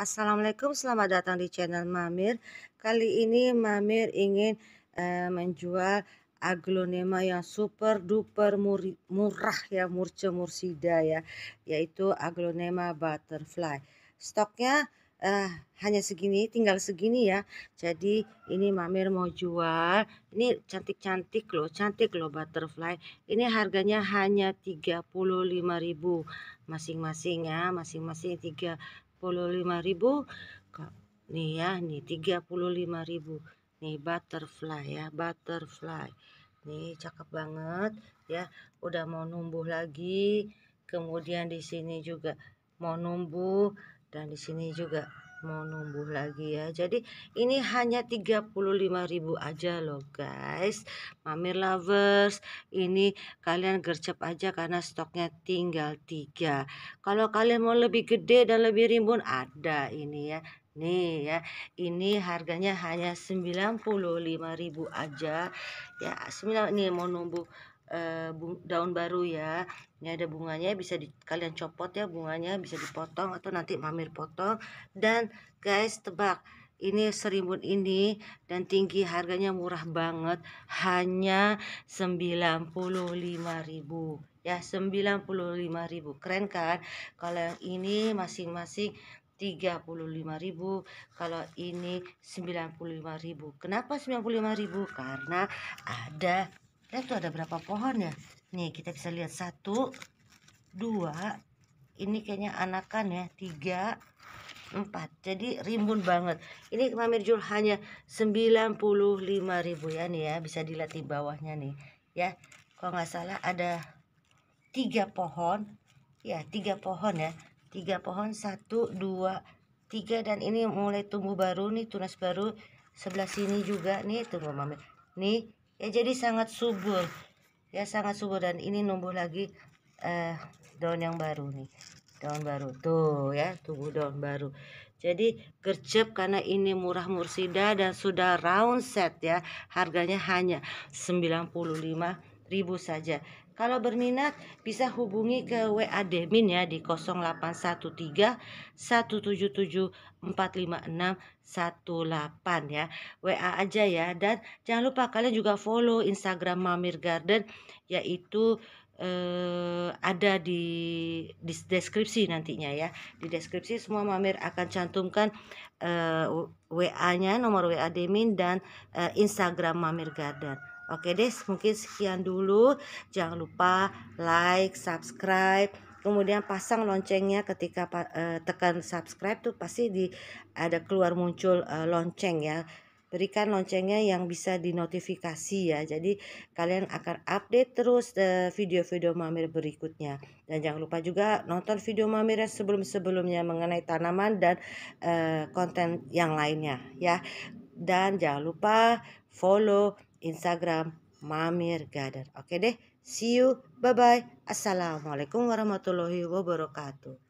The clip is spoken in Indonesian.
Assalamualaikum, selamat datang di channel Mamir. Kali ini Mamir ingin eh, menjual aglonema yang super duper muri, murah ya, murce mursida ya, yaitu aglonema butterfly. Stoknya eh, hanya segini, tinggal segini ya. Jadi ini Mamir mau jual. Ini cantik-cantik loh, cantik loh butterfly. Ini harganya hanya 35.000 masing-masing ya masing-masing tiga 35.000 nih ya nih 35.000 nih butterfly ya butterfly nih cakep banget ya udah mau numbuh lagi kemudian di sini juga mau numbuh dan di sini juga mau numbuh lagi ya jadi ini hanya 35.000 aja loh guys mamir lovers ini kalian gercep aja karena stoknya tinggal tiga kalau kalian mau lebih gede dan lebih rimbun ada ini ya Nih ya, ini harganya hanya 95.000 aja. Ya, 9 ini mau numbuh Eh, daun baru ya ini ada bunganya bisa di, kalian copot ya bunganya bisa dipotong atau nanti mamir potong dan guys tebak ini serimbun ini dan tinggi harganya murah banget hanya 95.000 ya 95.000 keren kan kalau yang ini masing-masing 35.000 kalau ini 95.000 kenapa 95.000 karena ada lihat tuh ada berapa pohon ya nih kita bisa lihat satu dua ini kayaknya anakan ya tiga empat jadi rimbun banget ini Mamir Jul hanya ribu ya nih ya bisa dilihat di bawahnya nih ya kalau nggak salah ada tiga pohon ya tiga pohon ya tiga pohon satu dua tiga dan ini mulai tumbuh baru nih tunas baru sebelah sini juga nih tunggu Mamir. nih ya jadi sangat subur ya sangat subur dan ini numbuh lagi eh, daun yang baru nih daun baru tuh ya tubuh daun baru jadi gercep karena ini murah mursida dan sudah round set ya harganya hanya 95 ribu saja kalau berminat bisa hubungi ke WA admin ya di 0813 177 ya. WA aja ya dan jangan lupa kalian juga follow Instagram Mamir Garden yaitu eh, ada di, di deskripsi nantinya ya. Di deskripsi semua Mamir akan cantumkan eh, WA-nya, nomor WA admin dan eh, Instagram Mamir Garden. Oke deh, mungkin sekian dulu. Jangan lupa like, subscribe, kemudian pasang loncengnya ketika uh, tekan subscribe tuh pasti di ada keluar muncul uh, lonceng ya. Berikan loncengnya yang bisa dinotifikasi ya. Jadi kalian akan update terus eh, video-video mamir berikutnya. Dan jangan lupa juga nonton video mamir yang sebelum-sebelumnya mengenai tanaman dan uh, konten yang lainnya ya. Dan jangan lupa follow Instagram Mamir Gadar. Oke deh, see you, bye-bye. Assalamualaikum warahmatullahi wabarakatuh.